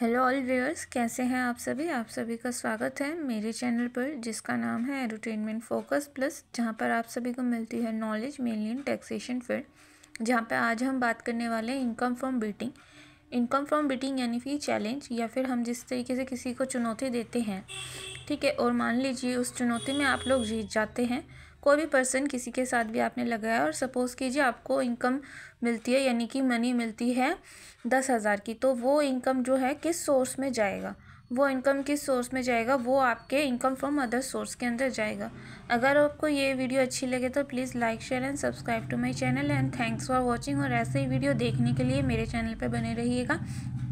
hello all viewers कैसे हैं आप सभी आप सभी का स्वागत है मेरे चैनल पर जिसका नाम है एंटरटेनमेंट फोकस प्लस जहां पर आप सभी को मिलती है knowledge mainly in taxation field जहां पर आज हम बात करने वाले हैं income from betting income from betting यानी कि चैलेंज या फिर हम जिस तरीके से किसी को चुनौती देते हैं ठीक है और मान लीजिए उस चुनौती में आप लोग जीत जाते हैं कोई भी पर्सन किसी के साथ भी आपने लगाया और सपोज़ कीजिए आपको इनकम मिलती है यानी कि मनी मिलती है दस हज़ार की तो वो इनकम जो है किस सोर्स में जाएगा वो इनकम किस सोर्स में जाएगा वो आपके इनकम फ्रॉम अदर सोर्स के अंदर जाएगा अगर आपको ये वीडियो अच्छी लगे तो please like share and subscribe to my channel and thanks for watching और ऐसे ही वीडियो देखने के लिए मेरे चैनल पर बने रहिएगा